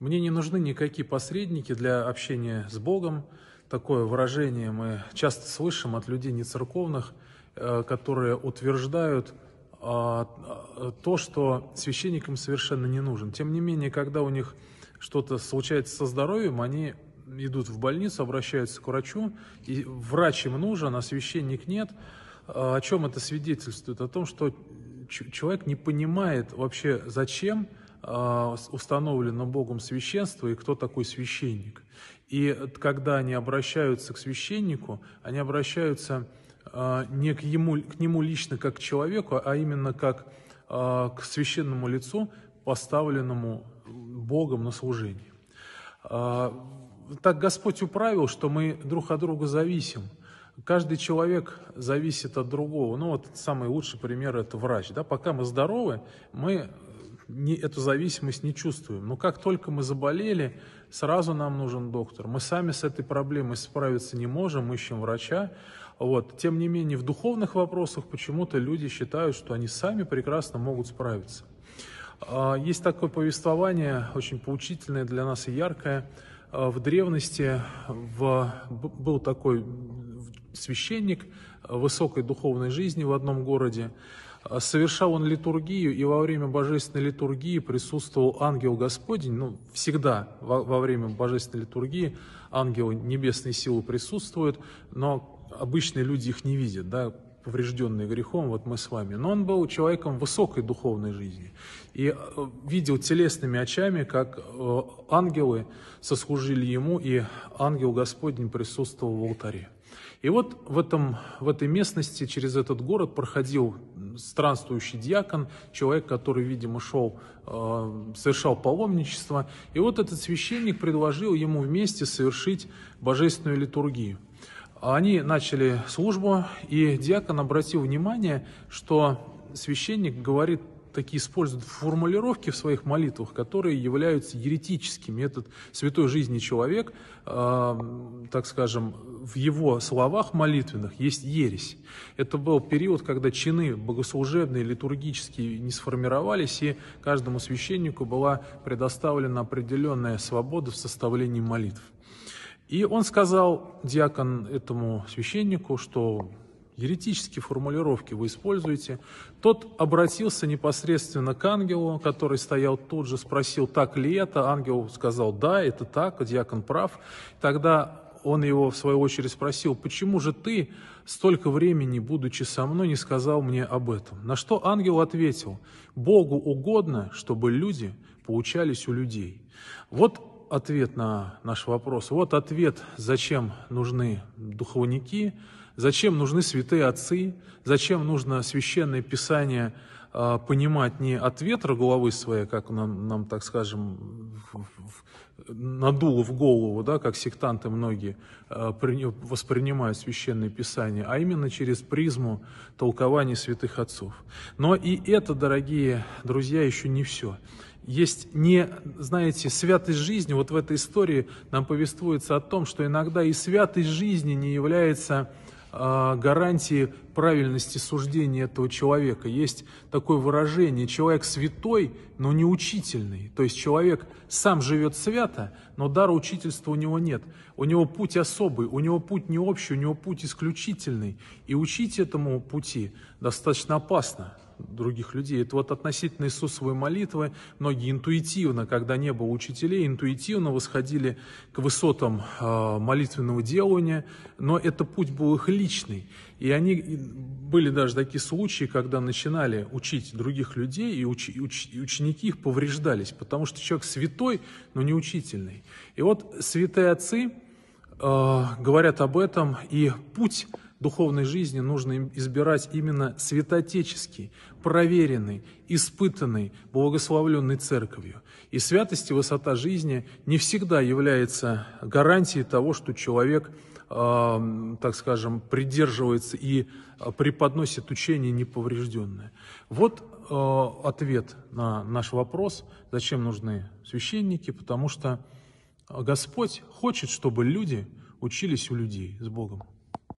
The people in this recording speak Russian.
Мне не нужны никакие посредники для общения с Богом. Такое выражение мы часто слышим от людей нецерковных, э, которые утверждают а, а, то, что священникам совершенно не нужен. Тем не менее, когда у них что-то случается со здоровьем, они идут в больницу, обращаются к врачу, и врач им нужен, а священник нет. А, о чем это свидетельствует? О том, что человек не понимает вообще, зачем а, установлено Богом священство и кто такой священник. И когда они обращаются к священнику, они обращаются а, не к, ему, к нему лично как к человеку, а именно как а, к священному лицу, поставленному Богом на служение. Так Господь управил, что мы друг от друга зависим. Каждый человек зависит от другого. Ну вот самый лучший пример – это врач. Да? Пока мы здоровы, мы не, эту зависимость не чувствуем. Но как только мы заболели, сразу нам нужен доктор. Мы сами с этой проблемой справиться не можем, ищем врача. Вот. Тем не менее, в духовных вопросах почему-то люди считают, что они сами прекрасно могут справиться. А, есть такое повествование, очень поучительное для нас и яркое, Э, в древности в, был такой священник высокой духовной жизни в одном городе. Э, совершал он литургию, и во время божественной литургии присутствовал ангел Господень. Ну, всегда во, во время божественной литургии ангелы небесной силы присутствуют, но обычные люди их не видят, да, поврежденный грехом, вот мы с вами. Но он был человеком высокой духовной жизни и э, видел телесными очами, как э, ангелы сослужили ему, и ангел Господень присутствовал в алтаре. И вот в, этом, в этой местности, через этот город проходил странствующий диакон, человек, который, видимо, шел, э, совершал паломничество. И вот этот священник предложил ему вместе совершить божественную литургию. А они начали службу, и диакон обратил внимание, что священник говорит такие используют формулировки в своих молитвах, которые являются еретическими. Этот святой жизни человек, э, так скажем, в его словах молитвенных есть ересь. Это был период, когда чины богослужебные, литургические не сформировались, и каждому священнику была предоставлена определенная свобода в составлении молитв. И он сказал, диакон, этому священнику, что еретические формулировки вы используете. Тот обратился непосредственно к ангелу, который стоял тут же, спросил, так ли это. Ангел сказал, да, это так, диакон прав. Тогда он его, в свою очередь, спросил, почему же ты, столько времени, будучи со мной, не сказал мне об этом? На что ангел ответил, Богу угодно, чтобы люди получались у людей. Вот ответ на наш вопрос. Вот ответ, зачем нужны духовники, зачем нужны святые отцы, зачем нужно священное писание – а, понимать не от ветра головы своей, как нам, нам так скажем, надуло в голову, да, как сектанты многие а, воспринимают священное писание, а именно через призму толкования святых отцов. Но и это, дорогие друзья, еще не все. Есть не, знаете, святость жизни. Вот в этой истории нам повествуется о том, что иногда и святость жизни не является а, гарантии правильности суждения этого человека. Есть такое выражение «человек святой, но не учительный». То есть человек сам живет свято, но дара учительства у него нет. У него путь особый, у него путь не общий, у него путь исключительный. И учить этому пути достаточно опасно других людей. Это вот относительно Иисусовой молитвы многие интуитивно, когда не было учителей, интуитивно восходили к высотам э, молитвенного делания, но это путь был их личный. И они были даже такие случаи, когда начинали учить других людей, и, уч, уч, ученики их повреждались, потому что человек святой, но не учительный. И вот святые отцы э, говорят об этом, и путь духовной жизни нужно избирать именно святотеческий, проверенный, испытанный, благословленный церковью. И святость и высота жизни не всегда является гарантией того, что человек, э, так скажем, придерживается и а, преподносит учение неповрежденное. Вот э, ответ на наш вопрос, зачем нужны священники, потому что Господь хочет, чтобы люди учились у людей с Богом.